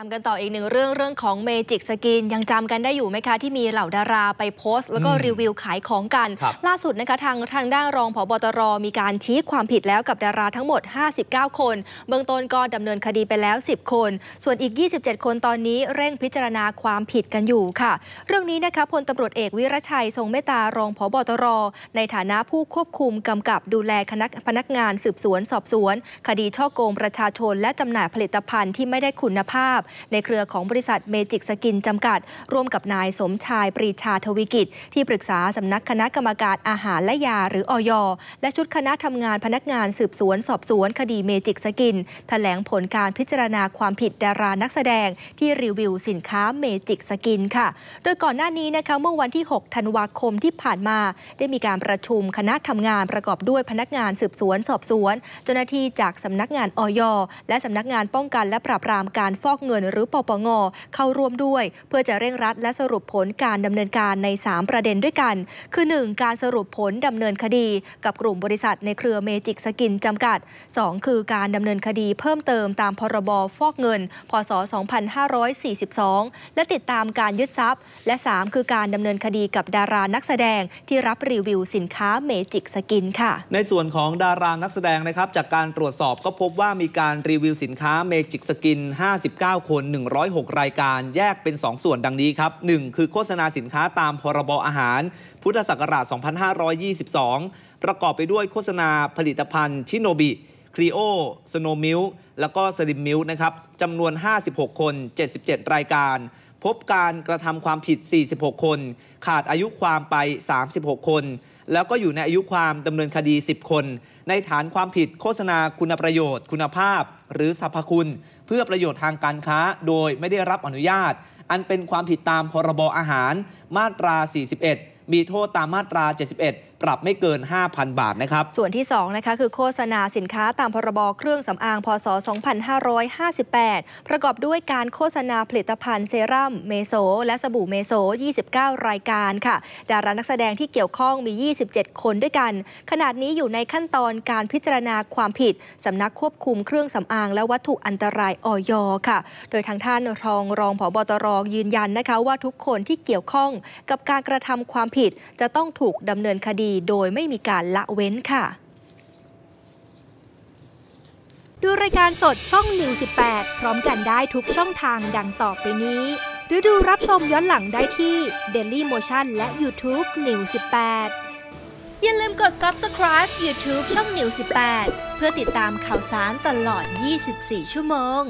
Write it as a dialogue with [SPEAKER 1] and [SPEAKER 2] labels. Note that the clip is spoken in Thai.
[SPEAKER 1] ามกันต่ออีกหนึ่งเรื่องเรื่องของเมจิกสกินยังจำกันได้อยู่ไหมคะ ที่มีเหล่าดาราไปโพสต์แล้วก็รีวิวขายของกัน ล่าสุดนะคะทางทางด้านรองผบตรมีการชี้ความผิดแล้วกับดาราทั้งหมด 59 คน เบื้องต้นก็ดำเนินคดีไปแล้ว 10 คน ส่วนอีก 27 คนตอนนี้เร่งพิจารณาความผิดกันอยู่ค่ะ เรื่องนี้นะคะพลตำรวจเอกวิรชัยทรงเมตตารองผบตรในฐานะผู้ควบคุมกำกับดูแลคณะพนักงานสืบสวนสอบสวน คดีช่อโกงประชาชนและจำหน่ายผลิตภัณฑ์ที่ไม่ได้คุณภาพในเครือของบริษัทเมจิกสกินจำกัด ร่วมกับนายสมชายปรีชาทวิกิจที่ปรึกษาสำนักคณะกรรมการอาหาร และยาหรือ อย และชุดคณะทำงานพนักงานสืบสวนสอบสวน คดีเมจิกสกินถแถลงผลการพิจารณาความผิดดารานักแสดงที่รีวิวสินค้าเมจิกสกินค่ะ โดยก่อนหน้านี้นะคะเมื่อวันที่ 6ธันวาคมที่ผ่านมา ได้มีการประชุมคณะทำงานประกอบด้วยพนักงานสืบสวนสอบสวนเจ้าหน้าที่จากสำนักงานอยและสำนักงานป้องกันและปราบปรามการฟอกเงินนหรือปปงเข้าร่วมด้วย เพื่อจะเร่งรัดและสรุปผลการดำเนินการใน 3 ประเด็นด้วยกัน คือ 1. การสรุปผลดำเนินคดีกับกลุ่มบริษัทในเครือเมจิกสกินจำกัด 2. คือการดำเนินคดีเพิ่มเติมตามพรบฟอกเงิน พศ 2542 และติดตามการยึดทรัพย์และ 3 คือการดำเนินคดีกับดารานักแสดงที่รับรีวิวสินค้าเมจิกสกินค่ะ
[SPEAKER 2] ในส่วนของดารานักแสดงนะครับจากการตรวจสอบก็พบว่ามีการรีวิวสินค้าเมจิกสกิน59คน106 รายการ แยกเป็น 2 ส่วนดังนี้ครับ 1. คือโฆษณาสินค้าตามพรบอาหาร พุทธศักราช 2522ประกอบไปด้วยโฆษณาผลิตภัณฑ์ชิโนบิครีโอ สโนมิลแล้วก็สลิมมิลนะครับจำนวน 56 คน 77 รายการ พบการกระทำความผิด 46 คน ขาดอายุความไป 36 คนแล้วก็อยู่ในอายุความดำเนินคดี 10 คน ในฐานความผิดโฆษณาคุณประโยชน์คุณภาพ หรือสรรพคุณ เพื่อประโยชน์ทางการค้าโดยไม่ได้รับอนุญาต อันเป็นความผิดตามพรบอาหาร มาตรา 41 มีโทษตามมาตรา 71ปรับไม่เกิน 5,000 บาทนะครับ ส่วนที่2นะคะคือโฆ
[SPEAKER 1] ษณาสินค้าตามพรบเครื่องสำอางพศ2558 ประกอบด้วยการโฆษณาผลิตภัณฑ์ เซรั่มเมโซ และสบู่เมโซ 29 รายการค่ะ ดารานักแสดงที่เกี่ยวข้องมี 27 คนด้วยกัน ขนาดนี้อยู่ในขั้นตอนการพิจารณาความผิดสำนักควบคุมเครื่องสำอางและวัตถุอันตรายออยค่ะ โดยทางท่านรองรองผบตรยืนยันนะคะว่าทุกคนที่เกี่ยวข้องกับการกระทำความผิด จะต้องถูกดำเนินคดีีโดยไม่มีการละเว้นค่ะ ดูรายการสดช่องนิว18พร้อมกันได้ทุกช่องทางดังต่อไปนี้ หรือดูรับชมย้อนหลังได้ที่ Daily Motion และ YouTube New 18อย่าลืมกด subscribe YouTube ช่อง New 18เพื่อติดตามข่าวสารตลอด 24 ชั่วโมง